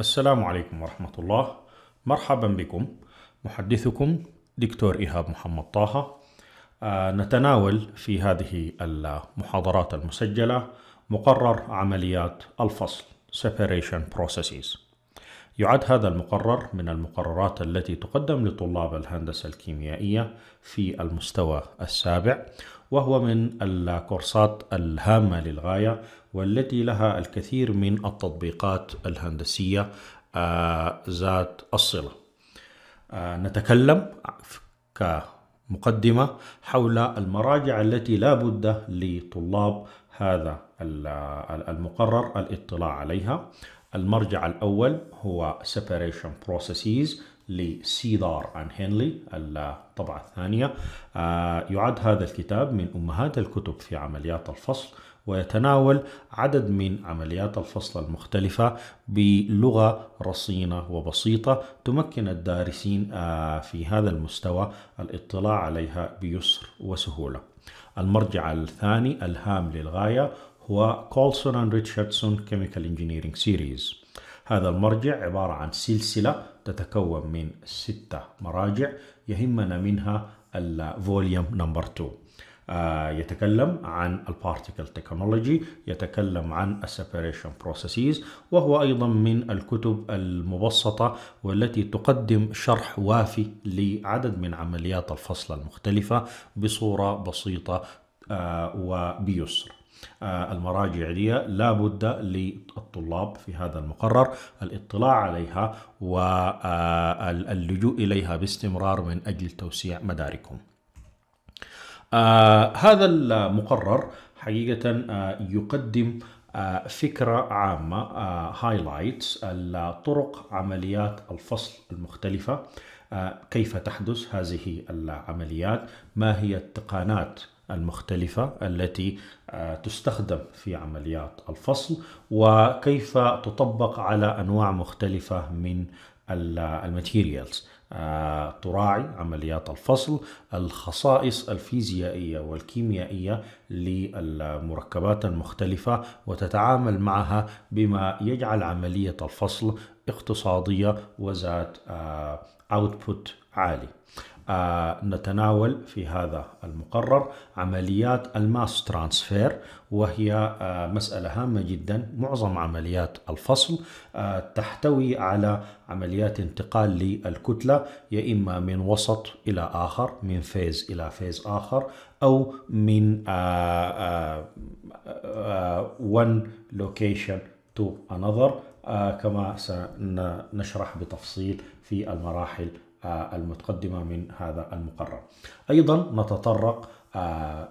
السلام عليكم ورحمة الله مرحبا بكم محدثكم دكتور إيهاب محمد طه آه، نتناول في هذه المحاضرات المسجلة مقرر عمليات الفصل Separation Processes يعد هذا المقرر من المقررات التي تقدم لطلاب الهندسة الكيميائية في المستوى السابع وهو من الكورسات الهامة للغاية والتي لها الكثير من التطبيقات الهندسية آه، ذات الصلة آه، نتكلم كمقدمة حول المراجع التي لا بد لطلاب هذا المقرر الاطلاع عليها المرجع الأول هو Separation Processes لسيدار عن هنلي الطبعة الثانية آه، يعد هذا الكتاب من أمهات الكتب في عمليات الفصل ويتناول عدد من عمليات الفصل المختلفة بلغة رصينة وبسيطة تمكن الدارسين آه، في هذا المستوى الاطلاع عليها بيسر وسهولة المرجع الثاني الهام للغاية هو كولسون اند ريتشاردسون كيميكال انجينيرينج سيريز هذا المرجع عبارة عن سلسلة تتكون من ستة مراجع يهمنا منها الفوليوم نمبر 2 آه، يتكلم عن البارتيكل تكنولوجي يتكلم عن السبريشن بروسيسز وهو أيضا من الكتب المبسطة والتي تقدم شرح وافي لعدد من عمليات الفصل المختلفة بصورة بسيطة آه، وبيسر آه، المراجع دي لابد للطلاب في هذا المقرر الاطلاع عليها واللجوء إليها باستمرار من أجل توسيع مداركهم آه، هذا المقرر حقيقة آه، يقدم آه، فكرة عامة هايلايتس طرق عمليات الفصل المختلفة كيف تحدث هذه العمليات ما هي التقانات المختلفة التي آه، تستخدم في عمليات الفصل وكيف تطبق على أنواع مختلفة من الماتيريالز آه، تراعي عمليات الفصل الخصائص الفيزيائية والكيميائية للمركبات المختلفة وتتعامل معها بما يجعل عملية الفصل اقتصادية وذات آه، output عالي نتناول في هذا المقرر عمليات الماس ترانسفير وهي آه، مسألة هامة جدا معظم عمليات الفصل آه، تحتوي على عمليات انتقال للكتلة يا إما من وسط إلى آخر من فيز إلى فيز آخر أو من آه، one location to another كما سنشرح بتفصيل في المراحل آه، المتقدمة من هذا المقرر أيضا نتطرق آه،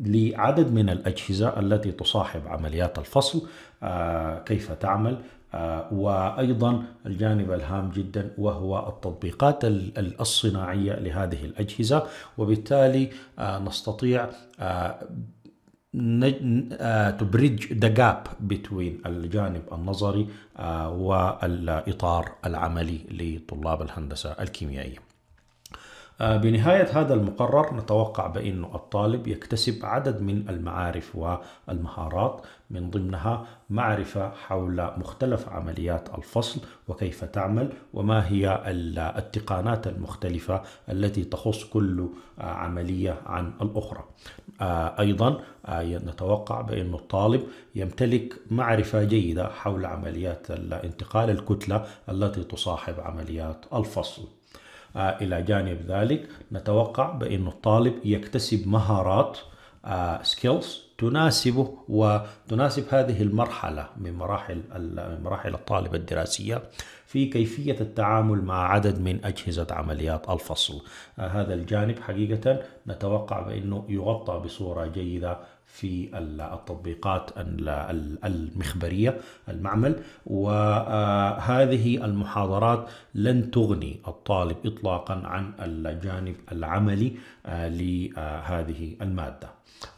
لعدد من الأجهزة التي تصاحب عمليات الفصل آه، كيف تعمل وأيضا الجانب الهام جدا وهو التطبيقات الصناعية لهذه الأجهزة وبالتالي نستطيع تبريدج ذا جاب بين الجانب النظري آه، والاطار العملي لطلاب الهندسه الكيميائيه آه، بنهاية هذا المقرر نتوقع بأن الطالب يكتسب عدد من المعارف والمهارات من ضمنها معرفة حول مختلف عمليات الفصل وكيف تعمل وما هي التقانات المختلفة التي تخص كل عملية عن الأخرى آه، أيضا آه، نتوقع بأن الطالب يمتلك معرفة جيدة حول عمليات انتقال الكتلة التي تصاحب عمليات الفصل آه، إلى جانب ذلك نتوقع بأن الطالب يكتسب مهارات سكيلز آه، تناسبه وتناسب هذه المرحلة من مراحل مراحل الطالب الدراسية في كيفية التعامل مع عدد من أجهزة عمليات الفصل آه، هذا الجانب حقيقة نتوقع بأنه يغطى بصورة جيدة في التطبيقات المخبرية المعمل وهذه آه، المحاضرات لن تغني الطالب إطلاقا عن الجانب العملي آه، لهذه المادة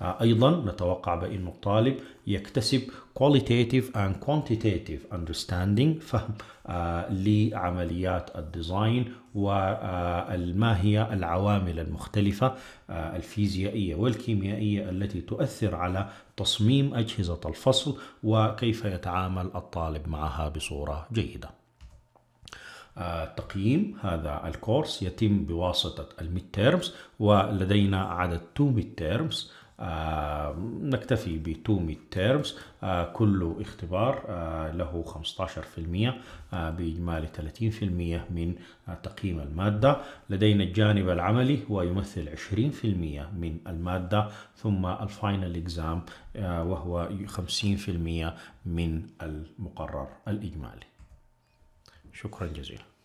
آه، أيضا نتوقع بأن الطالب يكتسب qualitative and quantitative understanding فهم آه، لعمليات الديزاين وما هي العوامل المختلفة آه، الفيزيائية والكيميائية التي تؤثر على تصميم أجهزة الفصل وكيف يتعامل الطالب معها بصورة جيدة آه، تقييم هذا الكورس يتم بواسطة الميد تيرمز ولدينا عدد 2 ميد تيرمز آه نكتفي ب 2 ميد تيرمز آه كل اختبار آه له 15% آه، بإجمالي 30% من آه، تقييم المادة لدينا الجانب العملي ويمثل 20% من المادة ثم الفاينل اكزام آه، وهو 50% من المقرر الإجمالي شكرا جزيلا